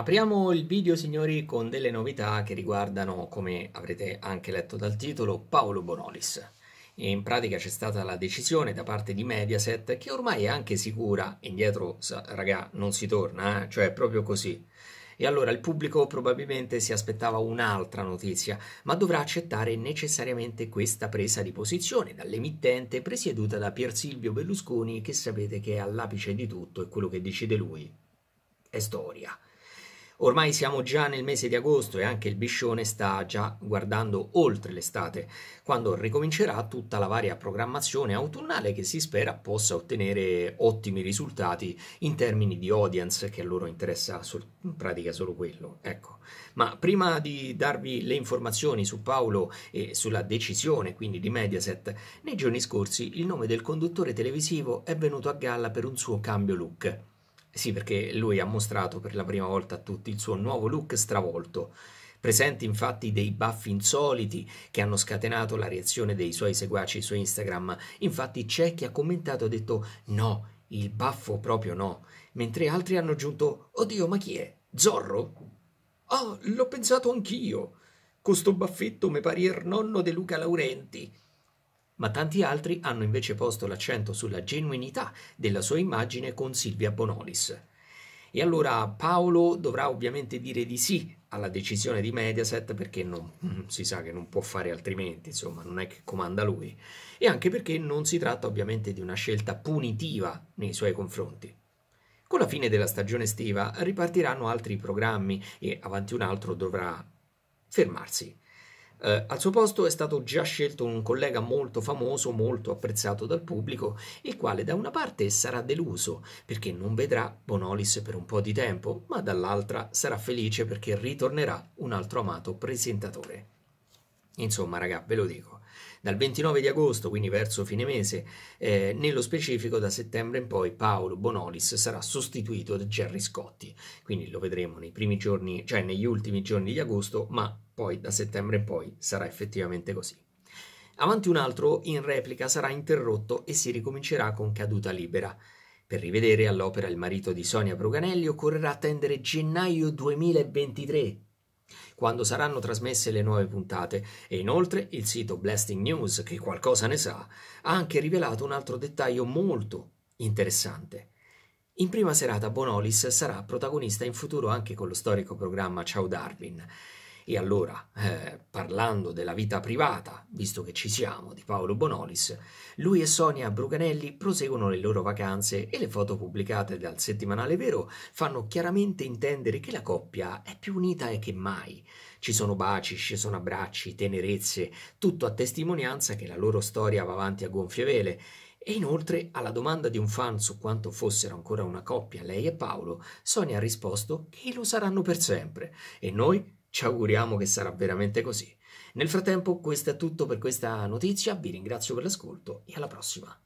Apriamo il video signori con delle novità che riguardano, come avrete anche letto dal titolo, Paolo Bonolis. E in pratica c'è stata la decisione da parte di Mediaset che ormai è anche sicura, indietro raga non si torna, eh? cioè è proprio così. E allora il pubblico probabilmente si aspettava un'altra notizia, ma dovrà accettare necessariamente questa presa di posizione dall'emittente presieduta da Pier Silvio Berlusconi che sapete che è all'apice di tutto e quello che decide lui è storia. Ormai siamo già nel mese di agosto e anche il biscione sta già guardando oltre l'estate, quando ricomincerà tutta la varia programmazione autunnale che si spera possa ottenere ottimi risultati in termini di audience, che a loro interessa sol- in pratica solo quello. Ecco. Ma prima di darvi le informazioni su Paolo e sulla decisione quindi di Mediaset, nei giorni scorsi il nome del conduttore televisivo è venuto a galla per un suo cambio look. Sì, perché lui ha mostrato per la prima volta a tutti il suo nuovo look stravolto. Presenti infatti dei baffi insoliti che hanno scatenato la reazione dei suoi seguaci su Instagram. Infatti c'è chi ha commentato e detto no, il baffo proprio no, mentre altri hanno aggiunto oddio ma chi è? Zorro? Ah, oh, l'ho pensato anch'io. Con sto baffetto mi pari il nonno di Luca Laurenti ma tanti altri hanno invece posto l'accento sulla genuinità della sua immagine con Silvia Bonolis. E allora Paolo dovrà ovviamente dire di sì alla decisione di Mediaset perché non, mm, si sa che non può fare altrimenti, insomma, non è che comanda lui, e anche perché non si tratta ovviamente di una scelta punitiva nei suoi confronti. Con la fine della stagione estiva ripartiranno altri programmi e avanti un altro dovrà fermarsi eh, al suo posto è stato già scelto un collega molto famoso, molto apprezzato dal pubblico, il quale da una parte sarà deluso perché non vedrà Bonolis per un po' di tempo, ma dall'altra sarà felice perché ritornerà un altro amato presentatore. Insomma, raga, ve lo dico. Dal 29 di agosto, quindi verso fine mese, eh, nello specifico da settembre in poi Paolo Bonolis sarà sostituito da Jerry Scotti, quindi lo vedremo nei primi giorni, cioè negli ultimi giorni di agosto, ma poi da settembre in poi sarà effettivamente così. Avanti un altro in replica sarà interrotto e si ricomincerà con caduta libera. Per rivedere all'opera il marito di Sonia Proganelli occorrerà attendere gennaio 2023, quando saranno trasmesse le nuove puntate e inoltre il sito Blasting News, che qualcosa ne sa, ha anche rivelato un altro dettaglio molto interessante. In prima serata Bonolis sarà protagonista in futuro anche con lo storico programma Ciao Darwin e allora, eh, parlando della vita privata, visto che ci siamo, di Paolo Bonolis, lui e Sonia Bruganelli proseguono le loro vacanze e le foto pubblicate dal settimanale Vero fanno chiaramente intendere che la coppia è più unita che mai. Ci sono baci, ci sono abbracci, tenerezze, tutto a testimonianza che la loro storia va avanti a gonfie vele e inoltre, alla domanda di un fan su quanto fossero ancora una coppia lei e Paolo, Sonia ha risposto che lo saranno per sempre e noi ci auguriamo che sarà veramente così. Nel frattempo questo è tutto per questa notizia, vi ringrazio per l'ascolto e alla prossima.